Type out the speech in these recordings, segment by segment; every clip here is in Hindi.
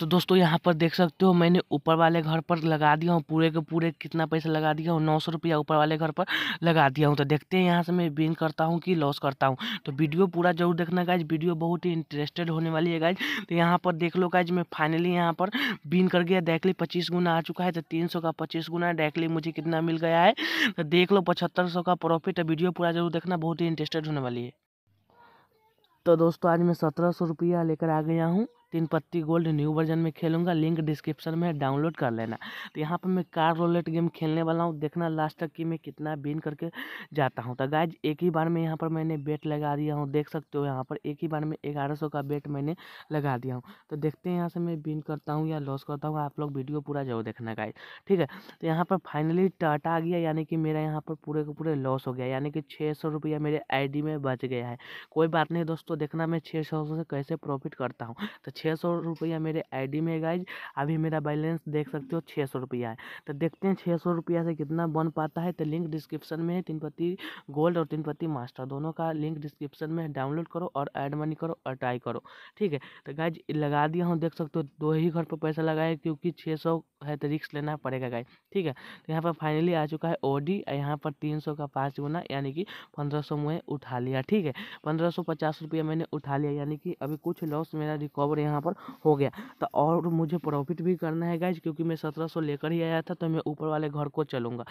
तो दोस्तों यहाँ पर देख सकते हो मैंने ऊपर वाले घर पर लगा दिया हूँ पूरे के पूरे कितना पैसा लगा दिया हूँ नौ सौ रुपया ऊपर वाले घर पर लगा दिया हूँ तो देखते हैं यहाँ से मैं विन करता हूँ कि लॉस करता हूँ तो वीडियो पूरा जरूर देखना गाइज वीडियो बहुत ही इंटरेस्टेड होने वाली है गाइज तो यहाँ पर देख लो गाइज मैं फाइनली यहाँ पर विन कर गया डायरेक्टली पच्चीस गुना आ चुका है तो तीन का पच्चीस गुना डायरेक्टली मुझे कितना मिल गया है तो देख लो पचहत्तर का प्रॉफिट वीडियो तो पूरा जरूर देखना बहुत ही इंटरेस्टेड होने वाली है तो दोस्तों आज मैं सत्रह सौ रुपया लेकर आ गया हूँ तीन पत्ती गोल्ड न्यू वर्जन में खेलूंगा लिंक डिस्क्रिप्शन में है डाउनलोड कर लेना तो यहाँ पर मैं कार रोलेट गेम खेलने वाला हूँ देखना लास्ट तक कि मैं कितना बिन करके जाता हूँ तो गाइज एक ही बार में यहाँ पर मैंने बेट लगा दिया हूँ देख सकते हो यहाँ पर एक ही बार में ग्यारह का बेट मैंने लगा दिया हूँ तो देखते हैं यहाँ से मैं बिन करता हूँ या लॉस करता हूँ आप लोग वीडियो पूरा जरूर देखना गाइज ठीक है तो यहाँ पर फाइनली टाटा आ गया यानी कि मेरा यहाँ पर पूरे का पूरे लॉस हो गया यानी कि छः सौ रुपया मेरे आई में बच गया है कोई बात नहीं दोस्तों देखना मैं छः सौ से कैसे प्रॉफिट करता हूँ तो छः सौ रुपया मेरे आईडी में है गाइज अभी मेरा बैलेंस देख सकते हो छः सौ रुपया है तो देखते हैं छः सौ रुपया से कितना बन पाता है तो लिंक डिस्क्रिप्शन में है तीन पति गोल्ड और तीन मास्टर दोनों का लिंक डिस्क्रिप्शन में डाउनलोड करो और एड मनी करो और ट्राई करो ठीक है तो गाइज लगा दिया हूँ देख सकते हो दो ही घर पर पैसा लगाए क्योंकि छः सौ है तो रिक्स लेना पड़ेगा गाइज ठीक है तो यहाँ पर फाइनली आ चुका है ओडी यहाँ पर तीन सौ का पाँच गुना यानी कि पंद्रह सौ उठा लिया ठीक है पंद्रह सौ पचास रुपया मैंने उठा लिया यानी कि अभी कुछ लॉस मेरा रिकवर यहाँ यहाँ पर हो गया तो और मुझे प्रॉफिट भी करना है गाइज क्योंकि मैं सत्रह सौ लेकर ही आया था तो मैं ऊपर वाले घर को चलूँगा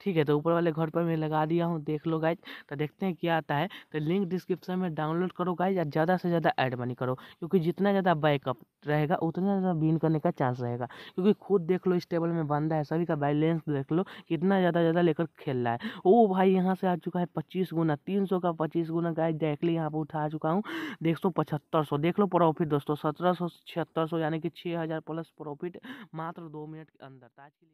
ठीक है तो ऊपर वाले घर पर मैं लगा दिया हूँ देख लो गाइज तो देखते हैं क्या आता है तो लिंक डिस्क्रिप्शन में डाउनलोड करो गाइज या ज़्यादा से ज़्यादा एड मनी करो क्योंकि जितना ज़्यादा बैकअप रहेगा उतना ज़्यादा बीन करने का चांस रहेगा क्योंकि खुद देख लो इस टेबल में बंदा है सभी का बैलेंस देख लो कितना ज़्यादा ज़्यादा लेकर खेल रहा है ओ भाई यहाँ से आ चुका है पच्चीस गुना तीन सौ का पच्चीस गुना गाइज डायरेक्टली यहाँ पर उठा चुका हूँ देख सौ पचहत्तर सौ देख लो प्रॉफिट दोस्तों सत्रह सौ छिहत्तर सौ यानी कि छः हज़ार प्लस प्रॉफिट मात्र दो मिनट के अंदर ताज तो के लिए